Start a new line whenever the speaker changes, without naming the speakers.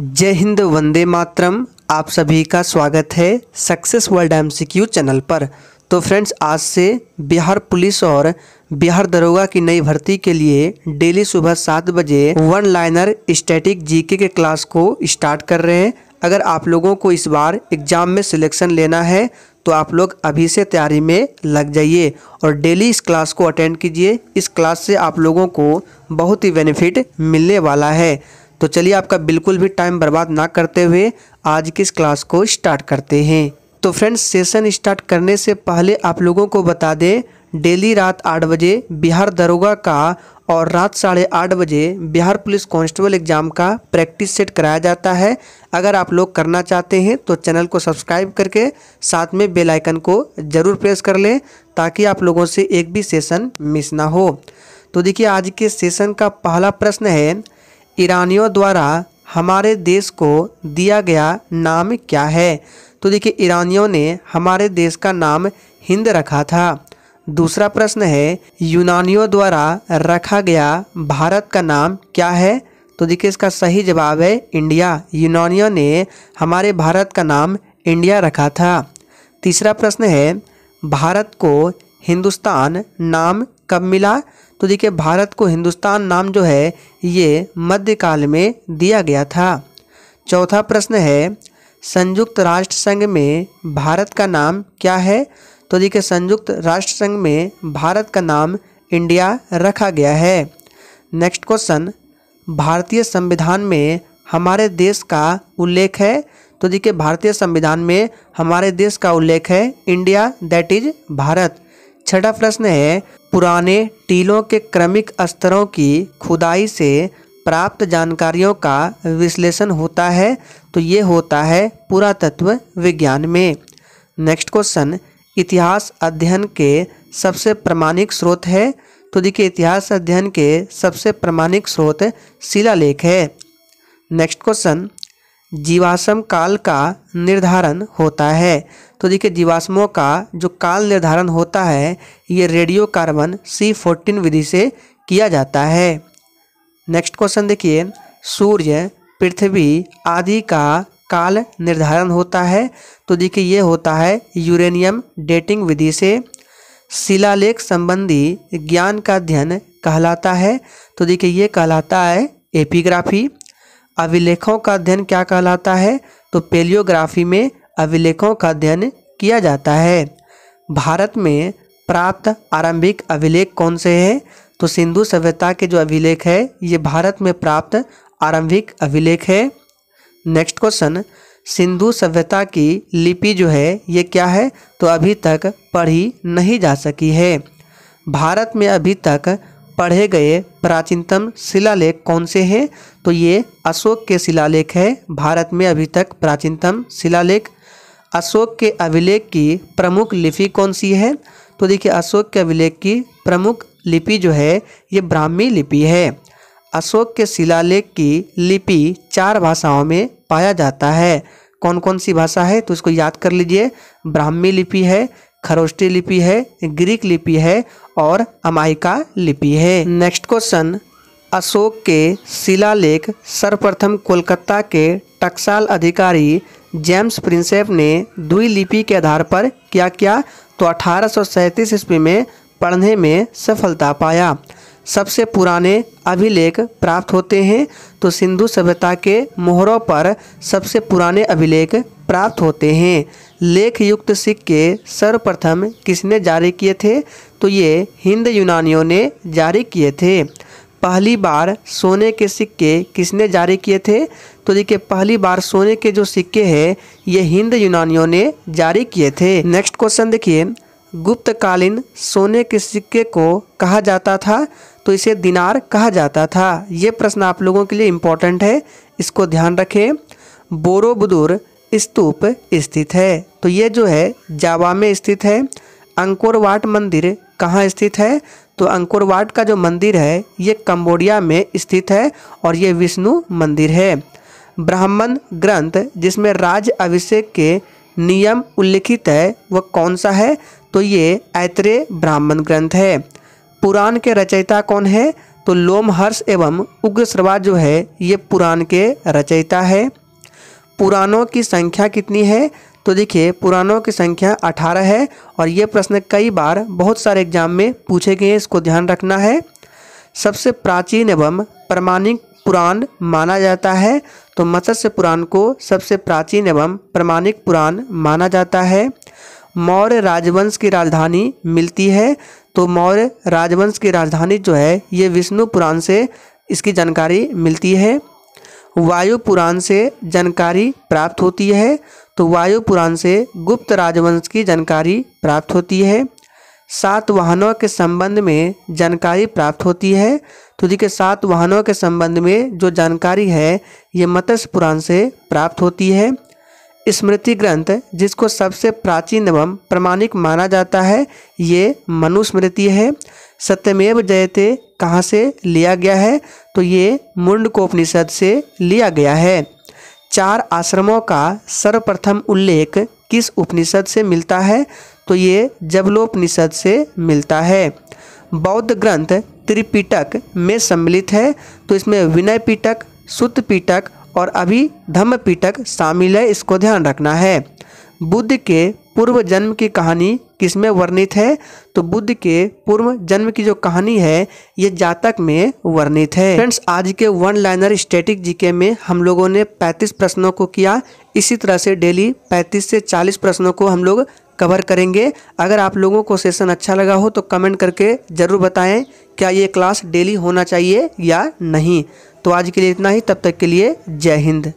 जय हिंद वंदे मातरम आप सभी का स्वागत है सक्सेस वर्ल्ड एम चैनल पर तो फ्रेंड्स आज से बिहार पुलिस और बिहार दरोगा की नई भर्ती के लिए डेली सुबह सात बजे वन लाइनर स्टैटिक जीके के क्लास को स्टार्ट कर रहे हैं अगर आप लोगों को इस बार एग्ज़ाम में सिलेक्शन लेना है तो आप लोग अभी से तैयारी में लग जाइए और डेली इस क्लास को अटेंड कीजिए इस क्लास से आप लोगों को बहुत ही बेनिफिट मिलने वाला है तो चलिए आपका बिल्कुल भी टाइम बर्बाद ना करते हुए आज की इस क्लास को स्टार्ट करते हैं तो फ्रेंड्स सेशन स्टार्ट करने से पहले आप लोगों को बता दें डेली रात आठ बजे बिहार दरोगा का और रात साढ़े आठ बजे बिहार पुलिस कांस्टेबल एग्जाम का प्रैक्टिस सेट कराया जाता है अगर आप लोग करना चाहते हैं तो चैनल को सब्सक्राइब करके साथ में बेल आइकन को ज़रूर प्रेस कर लें ताकि आप लोगों से एक भी सेशन मिस ना हो तो देखिए आज के सेशन का पहला प्रश्न है ईरानियों द्वारा हमारे देश को दिया गया नाम क्या है तो देखिए ईरानियों ने हमारे देश का नाम हिंद रखा था दूसरा प्रश्न है यूनानियों द्वारा रखा गया भारत का नाम क्या है तो देखिए इसका सही जवाब है इंडिया यूनानियों ने हमारे भारत का नाम इंडिया रखा था तीसरा प्रश्न है भारत को हिंदुस्तान नाम कब मिला तो देखिए भारत को हिंदुस्तान नाम जो है ये मध्यकाल में दिया गया था चौथा प्रश्न है संयुक्त राष्ट्र संघ में भारत का नाम क्या है तो देखिए संयुक्त राष्ट्र संघ में भारत का नाम इंडिया रखा गया है नेक्स्ट क्वेश्चन भारतीय संविधान में हमारे देश का उल्लेख है तो देखिए भारतीय संविधान में हमारे देश का उल्लेख है इंडिया दैट इज भारत छठा प्रश्न है पुराने टीलों के क्रमिक स्तरों की खुदाई से प्राप्त जानकारियों का विश्लेषण होता है तो ये होता है पुरातत्व विज्ञान में नेक्स्ट क्वेश्चन इतिहास अध्ययन के सबसे प्रमाणिक स्रोत है तो देखिए इतिहास अध्ययन के सबसे प्रमाणिक स्रोत शिलालेख है नेक्स्ट क्वेश्चन जीवाश्म काल का निर्धारण होता है तो देखिए जीवाश्मों का जो काल निर्धारण होता है ये रेडियो कार्बन सी फोर्टीन विधि से किया जाता है नेक्स्ट क्वेश्चन देखिए सूर्य पृथ्वी आदि का काल निर्धारण होता है तो देखिए ये होता है यूरेनियम डेटिंग विधि से शिलालेख संबंधी ज्ञान का अध्ययन कहलाता है तो देखिए ये कहलाता है एपिग्राफी अभिलेखों का अध्ययन क्या कहलाता है तो पेलियोग्राफी में अभिलेखों का अध्ययन किया जाता है भारत में प्राप्त आरंभिक अभिलेख कौन से हैं तो सिंधु सभ्यता के जो अभिलेख है ये भारत में प्राप्त आरंभिक अभिलेख है नेक्स्ट क्वेश्चन सिंधु सभ्यता की लिपि जो है ये क्या है तो अभी तक पढ़ी नहीं जा सकी है भारत में अभी तक पढ़े गए प्राचीनतम शिलालेख कौन से हैं तो ये अशोक के शिलालेख है भारत में अभी तक प्राचीनतम शिलालेख अशोक के अभिलेख की प्रमुख लिपि कौन सी है तो देखिए अशोक के अभिलेख की प्रमुख लिपि जो है ये ब्राह्मी लिपि है अशोक के शिलालेख की लिपि चार भाषाओं में पाया जाता है कौन कौन सी भाषा है तो इसको याद कर लीजिए ब्राह्मी लिपि है खरोष्टी लिपि है ग्रीक लिपि है और अमाइका लिपि है नेक्स्ट क्वेश्चन अशोक के शिलालेख सर्वप्रथम कोलकाता के टकसाल अधिकारी जेम्स प्रिंसेप ने दुई लिपि के आधार पर क्या किया तो अठारह ईस्वी में पढ़ने में सफलता पाया सबसे पुराने अभिलेख प्राप्त होते हैं तो सिंधु सभ्यता के मोहरों पर सबसे पुराने अभिलेख प्राप्त होते हैं लेख युक्त सिक्के सर्वप्रथम किसने जारी किए थे तो ये हिंद यूनानियों ने जारी किए थे पहली बार सोने के सिक्के किसने जारी किए थे तो देखिए पहली बार सोने के जो सिक्के हैं ये हिंद यूनानियों ने जारी किए थे नेक्स्ट क्वेश्चन देखिए गुप्तकालीन सोने के सिक्के को कहा जाता था तो इसे दिनार कहा जाता था ये प्रश्न आप लोगों के लिए इम्पोर्टेंट है इसको ध्यान रखें बोरोबुदुर स्तूप स्थित है तो ये जो है जावा में स्थित है अंकुरवाट मंदिर कहाँ स्थित है तो अंकुरवाट का जो मंदिर है ये कंबोडिया में स्थित है और ये विष्णु मंदिर है ब्राह्मण ग्रंथ जिसमें राज अभिषेक के नियम उल्लिखित है वह कौन सा है तो ये ऐत्रेय ब्राह्मण ग्रंथ है पुराण के रचयिता कौन है तो लोमहर्ष एवं उग्रश्रवा जो है ये पुराण के रचयिता है पुराणों की संख्या कितनी है तो देखिए पुराणों की संख्या अठारह है और ये प्रश्न कई बार बहुत सारे एग्जाम में पूछे गए इसको ध्यान रखना है सबसे प्राचीन एवं प्रमाणिक पुराण माना जाता है तो मत्स्य पुराण को सबसे प्राचीन एवं प्रमाणिक पुराण माना जाता है मौर्य राजवंश की राजधानी मिलती है तो मौर्य राजवंश की राजधानी जो है ये विष्णु पुराण से इसकी जानकारी मिलती है वायु पुराण से जानकारी प्राप्त होती है तो वायु पुराण से गुप्त राजवंश की जानकारी प्राप्त होती है सात वाहनों के संबंध में जानकारी प्राप्त होती है तो देखिए सात वाहनों के संबंध में जो जानकारी है ये मत्स्य पुराण से प्राप्त होती है स्मृति ग्रंथ जिसको सबसे प्राचीन एवं प्रमाणिक माना जाता है ये मनुस्मृति है सत्यमेव जयते कहाँ से लिया गया है तो ये मुंडकोपनिषद से लिया गया है चार आश्रमों का सर्वप्रथम उल्लेख किस उपनिषद से मिलता है तो ये जबलोपनिषद से मिलता है बौद्ध ग्रंथ त्रिपिटक में सम्मिलित है तो इसमें विनय पिटक पिटक और अभी धम्म पीटक शामिल है इसको ध्यान रखना है बुद्ध के पूर्व जन्म की कहानी किसमें वर्णित है तो बुद्ध के पूर्व जन्म की जो कहानी है ये जातक में वर्णित है फ्रेंड्स आज के वन लाइनर स्टैटिक जीके में हम लोगों ने 35 प्रश्नों को किया इसी तरह से डेली 35 से 40 प्रश्नों को हम लोग कवर करेंगे अगर आप लोगों को सेशन अच्छा लगा हो तो कमेंट करके ज़रूर बताएं क्या ये क्लास डेली होना चाहिए या नहीं तो आज के लिए इतना ही तब तक के लिए जय हिंद